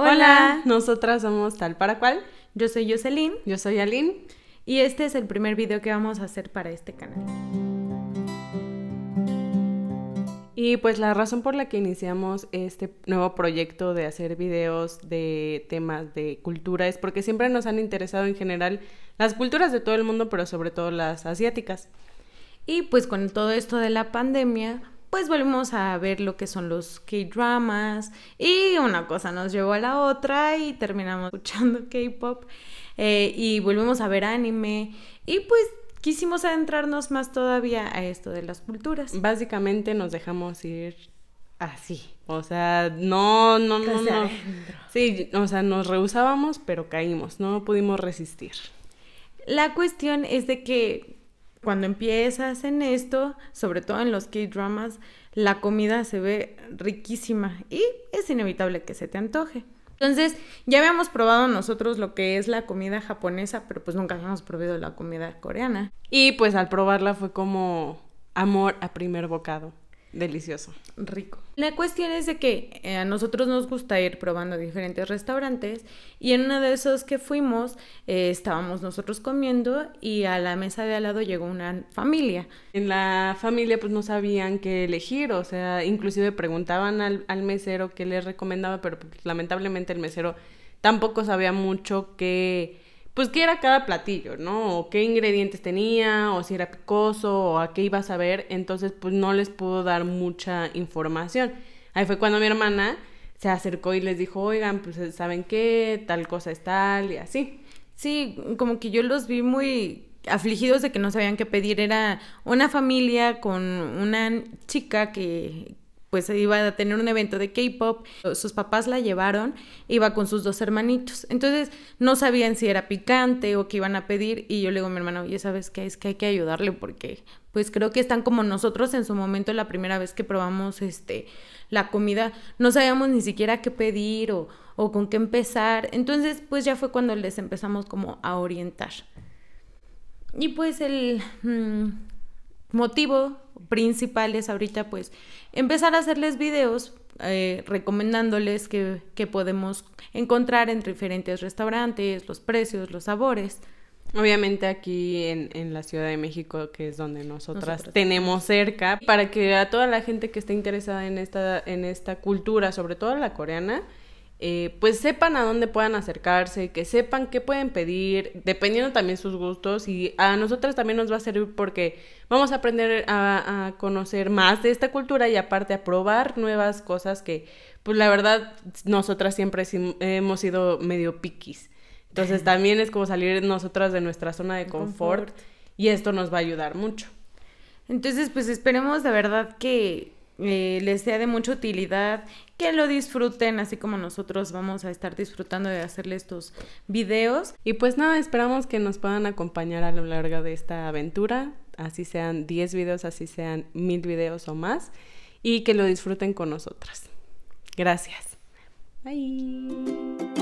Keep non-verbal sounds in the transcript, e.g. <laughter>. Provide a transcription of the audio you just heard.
Hola. nosotras somos tal para cual. Yo soy Jocelyn. Yo soy Aline. Y este es el primer video que vamos a hacer para este canal. Y pues la razón por la que iniciamos este nuevo proyecto de hacer videos de temas de cultura es porque siempre nos han interesado en general las culturas de todo el mundo, pero sobre todo las asiáticas. Y pues con todo esto de la pandemia, pues volvimos a ver lo que son los K-dramas y una cosa nos llevó a la otra y terminamos <laughs> escuchando K-pop eh, y volvimos a ver anime y pues quisimos adentrarnos más todavía a esto de las culturas. Básicamente nos dejamos ir así, o sea, no, no, no, no. Sí, o sea, nos rehusábamos pero caímos, no pudimos resistir. La cuestión es de que cuando empiezas en esto, sobre todo en los K-dramas, la comida se ve riquísima y es inevitable que se te antoje. Entonces, ya habíamos probado nosotros lo que es la comida japonesa, pero pues nunca habíamos probado la comida coreana. Y pues al probarla fue como amor a primer bocado. Delicioso. Rico. La cuestión es de que eh, a nosotros nos gusta ir probando diferentes restaurantes y en uno de esos que fuimos eh, estábamos nosotros comiendo y a la mesa de al lado llegó una familia. En la familia pues no sabían qué elegir, o sea, inclusive preguntaban al, al mesero qué les recomendaba, pero pues, lamentablemente el mesero tampoco sabía mucho qué pues qué era cada platillo, ¿no? O qué ingredientes tenía, o si era picoso, o a qué iba a saber. Entonces, pues no les pudo dar mucha información. Ahí fue cuando mi hermana se acercó y les dijo, oigan, pues eh, saben qué, tal cosa es tal y así. Sí, como que yo los vi muy afligidos de que no sabían qué pedir. Era una familia con una chica que, pues iba a tener un evento de K-pop, sus papás la llevaron, iba con sus dos hermanitos. Entonces no sabían si era picante o qué iban a pedir y yo le digo a mi hermano, ya sabes qué? es que hay que ayudarle porque pues creo que están como nosotros en su momento la primera vez que probamos este la comida, no sabíamos ni siquiera qué pedir o, con qué empezar. Entonces pues ya fue cuando les empezamos como a orientar. Y pues el mm, motivo principales ahorita, pues empezar a hacerles videos eh, recomendándoles que, que, podemos encontrar en diferentes restaurantes, los precios, los sabores. Obviamente aquí en, en la Ciudad de México, que es donde nosotras tenemos cerca, para que a toda la gente que esté interesada en esta, en esta cultura, sobre todo la coreana, eh, pues sepan a dónde puedan acercarse, que sepan qué pueden pedir, dependiendo también sus gustos y a nosotras también nos va a servir porque vamos a aprender a, conocer más de esta cultura y aparte a probar nuevas cosas que pues la verdad nosotras siempre hemos sido medio piquis. Entonces <laughs> también es como salir nosotras de nuestra zona de confort, confort. y esto nos va a ayudar mucho. Entonces pues esperemos de verdad que eh, les sea de mucha utilidad, que lo disfruten así como nosotros vamos a estar disfrutando de hacerle estos videos. Y pues nada, esperamos que nos puedan acompañar a lo largo de esta aventura, así sean 10 videos, así sean mil videos o más, y que lo disfruten con nosotras. Gracias. Bye.